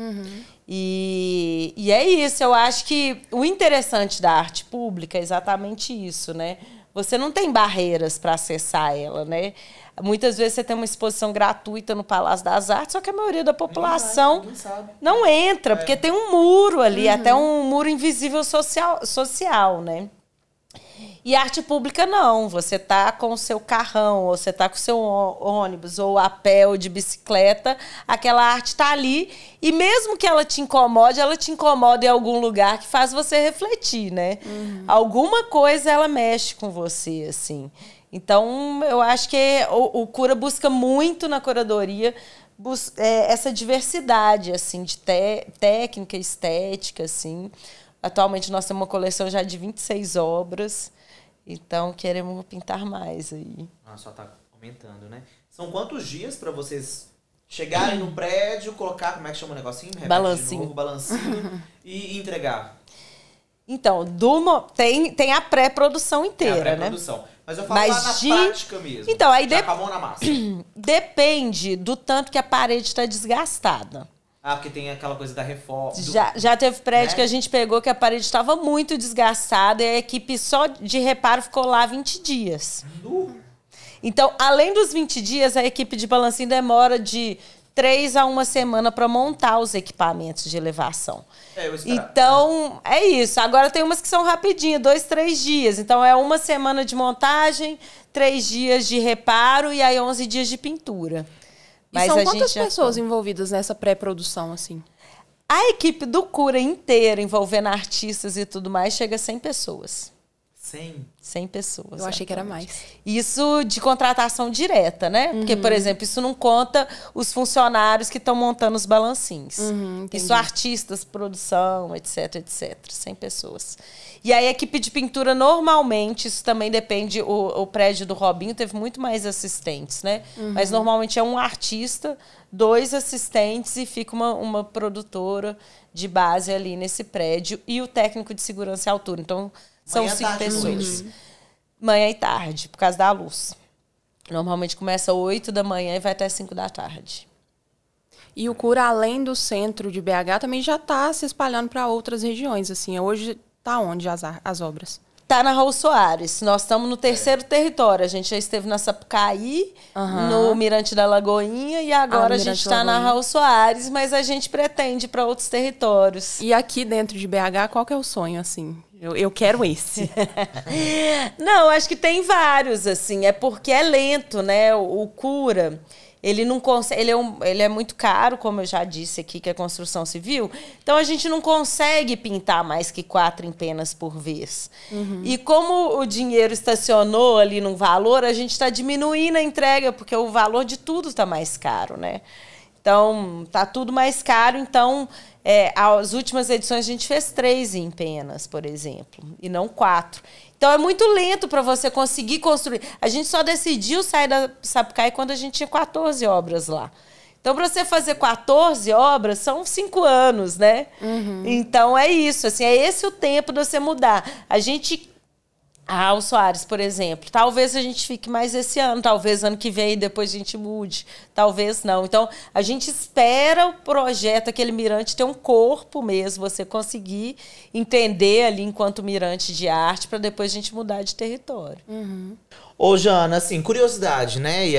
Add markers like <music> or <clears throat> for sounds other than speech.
Uhum. E, e é isso, eu acho que o interessante da arte pública é exatamente isso, né? Você não tem barreiras para acessar ela, né? Muitas vezes você tem uma exposição gratuita no Palácio das Artes, só que a maioria da população não, não entra, é. porque tem um muro ali, uhum. até um muro invisível social, social né? E arte pública não, você tá com o seu carrão, ou você tá com o seu ônibus, ou a pé, ou de bicicleta, aquela arte tá ali, e mesmo que ela te incomode, ela te incomoda em algum lugar que faz você refletir, né? Uhum. Alguma coisa ela mexe com você, assim. Então, eu acho que o, o Cura busca muito na curadoria bus é, essa diversidade, assim, de técnica, estética, assim. Atualmente nós temos é uma coleção já de 26 obras. Então queremos pintar mais aí. Ah, só tá aumentando, né? São quantos dias para vocês chegarem no prédio, colocar, como é que chama o negocinho? Repete balancinho. Novo, balancinho e entregar? Então, do, tem, tem a pré-produção inteira, né a pré -produção. né? Mas eu falo Mas lá na de... prática mesmo. Então, aí de... na massa. <clears throat> Depende do tanto que a parede está desgastada. Ah, porque tem aquela coisa da reforma. Do... Já, já teve prédio né? que a gente pegou que a parede estava muito desgastada e a equipe só de reparo ficou lá 20 dias. Uhum. Então, além dos 20 dias, a equipe de balancinho demora de três a uma semana para montar os equipamentos de elevação. É, então, é isso. Agora tem umas que são rapidinho, dois, três dias. Então, é uma semana de montagem, três dias de reparo e aí 11 dias de pintura. Mas e são quantas pessoas foi... envolvidas nessa pré-produção, assim? A equipe do Cura inteira, envolvendo artistas e tudo mais, chega a 100 pessoas. 100? 100 pessoas. Eu exatamente. achei que era mais. Isso de contratação direta, né? Uhum. Porque, por uhum. exemplo, isso não conta os funcionários que estão montando os balancinhos. Uhum, isso artistas, produção, etc, etc. 100 pessoas. E aí, a equipe de pintura, normalmente, isso também depende. O, o prédio do Robinho teve muito mais assistentes, né? Uhum. Mas normalmente é um artista, dois assistentes e fica uma, uma produtora de base ali nesse prédio e o técnico de segurança e altura. Então, são Manhã, é cinco tarde, pessoas. Uhum. Manhã e é tarde, por causa da luz. Normalmente começa 8 da manhã e vai até 5 da tarde. E o cura, além do centro de BH, também já está se espalhando para outras regiões. assim. Hoje está onde as, as obras? Está na Raul Soares. Nós estamos no terceiro território. A gente já esteve na Sapucaí, uhum. no Mirante da Lagoinha e agora ah, a gente está na Raul Soares, mas a gente pretende para outros territórios. E aqui dentro de BH, qual que é o sonho, assim? Eu, eu quero esse. <laughs> não, acho que tem vários, assim. É porque é lento, né? O, o cura. Ele não consegue. Ele, é um, ele é muito caro, como eu já disse aqui, que é construção civil. Então a gente não consegue pintar mais que quatro empenas por vez. Uhum. E como o dinheiro estacionou ali num valor, a gente está diminuindo a entrega, porque o valor de tudo está mais caro, né? Então, tá tudo mais caro. Então, é, as últimas edições a gente fez três em penas, por exemplo, e não quatro. Então, é muito lento para você conseguir construir. A gente só decidiu sair da Sapucaí quando a gente tinha 14 obras lá. Então, para você fazer 14 obras, são cinco anos, né? Uhum. Então, é isso. Assim, é esse o tempo de você mudar. A gente ah, o Soares, por exemplo. Talvez a gente fique mais esse ano, talvez ano que vem depois a gente mude, talvez não. Então, a gente espera o projeto, aquele mirante ter um corpo mesmo, você conseguir entender ali enquanto mirante de arte, para depois a gente mudar de território. Uhum. Ô, Jana, assim, curiosidade, né? E a